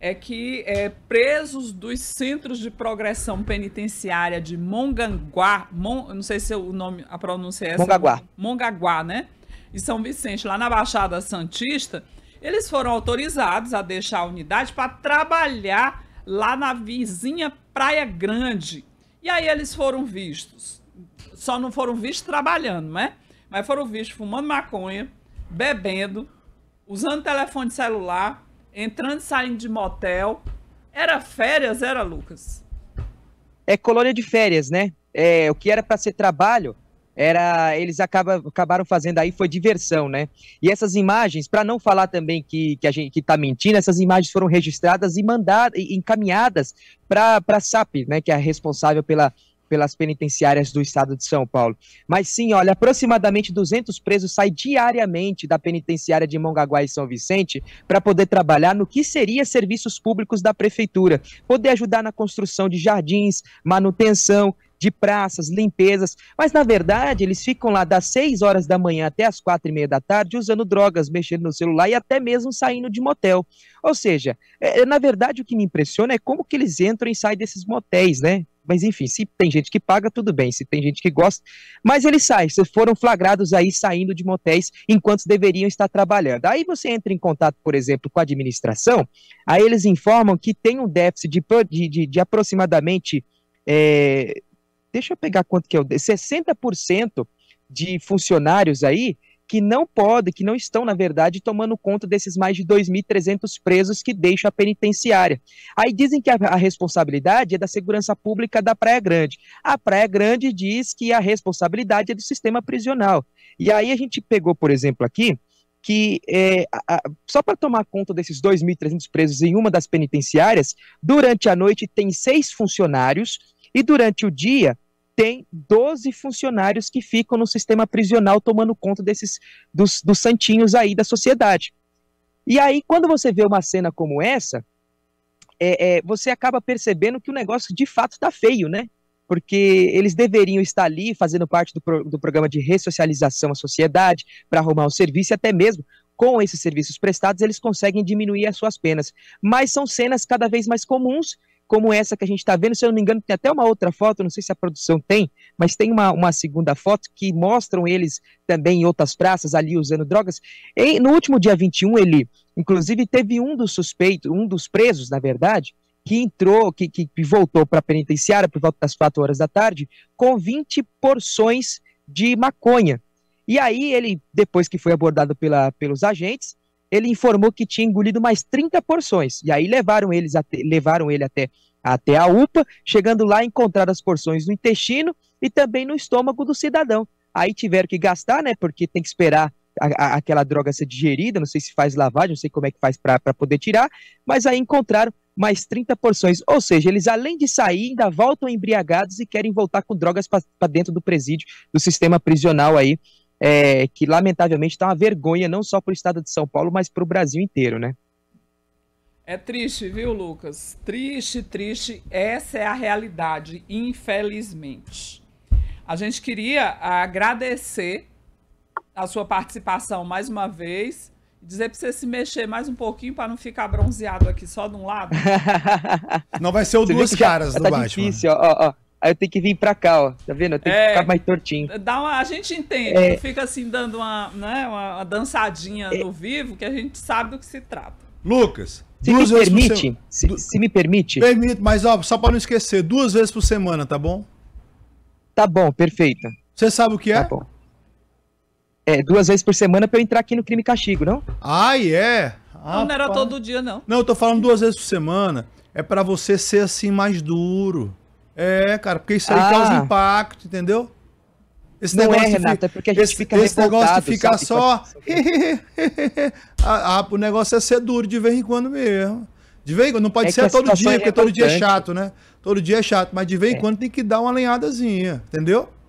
é que é, presos dos centros de progressão penitenciária de Mongaguá, Mon, não sei se o nome, a pronúncia é essa. Mongaguá. Mongaguá, né? E São Vicente, lá na Baixada Santista, eles foram autorizados a deixar a unidade para trabalhar lá na vizinha Praia Grande. E aí eles foram vistos. Só não foram vistos trabalhando, né? Mas foram vistos fumando maconha, bebendo, usando telefone celular entrando e saindo de motel. Era férias, era, Lucas? É colônia de férias, né? É, o que era para ser trabalho, era eles acaba, acabaram fazendo aí foi diversão, né? E essas imagens, para não falar também que, que a gente que tá mentindo, essas imagens foram registradas e mandadas encaminhadas para a SAP, né, que é a responsável pela pelas penitenciárias do estado de São Paulo. Mas sim, olha, aproximadamente 200 presos saem diariamente da penitenciária de Mongaguá e São Vicente para poder trabalhar no que seria serviços públicos da prefeitura, poder ajudar na construção de jardins, manutenção, de praças, limpezas, mas na verdade eles ficam lá das 6 horas da manhã até as quatro e meia da tarde usando drogas, mexendo no celular e até mesmo saindo de motel. Ou seja, é, na verdade o que me impressiona é como que eles entram e saem desses motéis, né? Mas enfim, se tem gente que paga, tudo bem, se tem gente que gosta. Mas eles saem, foram flagrados aí saindo de motéis enquanto deveriam estar trabalhando. Aí você entra em contato, por exemplo, com a administração, aí eles informam que tem um déficit de, de, de aproximadamente. É, deixa eu pegar quanto que é o. 60% de funcionários aí que não podem, que não estão, na verdade, tomando conta desses mais de 2.300 presos que deixam a penitenciária. Aí dizem que a, a responsabilidade é da segurança pública da Praia Grande. A Praia Grande diz que a responsabilidade é do sistema prisional. E aí a gente pegou, por exemplo, aqui, que é, a, só para tomar conta desses 2.300 presos em uma das penitenciárias, durante a noite tem seis funcionários e durante o dia tem 12 funcionários que ficam no sistema prisional tomando conta desses dos, dos santinhos aí da sociedade. E aí, quando você vê uma cena como essa, é, é, você acaba percebendo que o negócio de fato está feio, né? Porque eles deveriam estar ali fazendo parte do, pro, do programa de ressocialização à sociedade, para arrumar o serviço, e até mesmo com esses serviços prestados, eles conseguem diminuir as suas penas. Mas são cenas cada vez mais comuns como essa que a gente está vendo. Se eu não me engano, tem até uma outra foto, não sei se a produção tem, mas tem uma, uma segunda foto que mostram eles também em outras praças ali usando drogas. E no último dia 21, ele, inclusive, teve um dos suspeitos, um dos presos, na verdade, que entrou, que, que voltou para a penitenciária por volta das 4 horas da tarde, com 20 porções de maconha. E aí ele, depois que foi abordado pela, pelos agentes, ele informou que tinha engolido mais 30 porções. E aí levaram, eles até, levaram ele até, até a UPA, chegando lá, encontraram as porções no intestino e também no estômago do cidadão. Aí tiveram que gastar, né? Porque tem que esperar aquela droga ser digerida, não sei se faz lavagem, não sei como é que faz para poder tirar, mas aí encontraram mais 30 porções. Ou seja, eles além de sair, ainda voltam embriagados e querem voltar com drogas para dentro do presídio, do sistema prisional aí é, que lamentavelmente está uma vergonha não só para o estado de São Paulo, mas para o Brasil inteiro, né? É triste, viu, Lucas? Triste, triste. Essa é a realidade, infelizmente. A gente queria agradecer a sua participação mais uma vez. Dizer para você se mexer mais um pouquinho para não ficar bronzeado aqui só de um lado. Não vai ser o você duas caras já, já tá do Difícil, ó, ó. Aí eu tenho que vir pra cá, ó. Tá vendo? Eu tenho é, que ficar mais tortinho. Dá uma, a gente entende. É, fica assim, dando uma, né, uma dançadinha é, no vivo, que a gente sabe do que se trata. Lucas, se duas me vezes permite, por se, se, me permite. Permito, mas ó, só pra não esquecer, duas vezes por semana, tá bom? Tá bom, perfeito. Você sabe o que é? Tá bom. É, duas vezes por semana pra eu entrar aqui no Crime Castigo, não? Ah, é? Ah, não, era pá. todo dia, não. Não, eu tô falando duas vezes por semana. É para você ser assim mais duro. É, cara, porque isso aí ah. causa impacto, entendeu? Esse não é, negócio é, Renata, fica, é porque a gente esse, fica Esse negócio de ficar só... ah, o negócio é ser duro de vez em quando mesmo. De vez em quando, não pode é ser todo dia, é porque todo dia é chato, né? Todo dia é chato, mas de vez em é. quando tem que dar uma lenhadazinha, entendeu?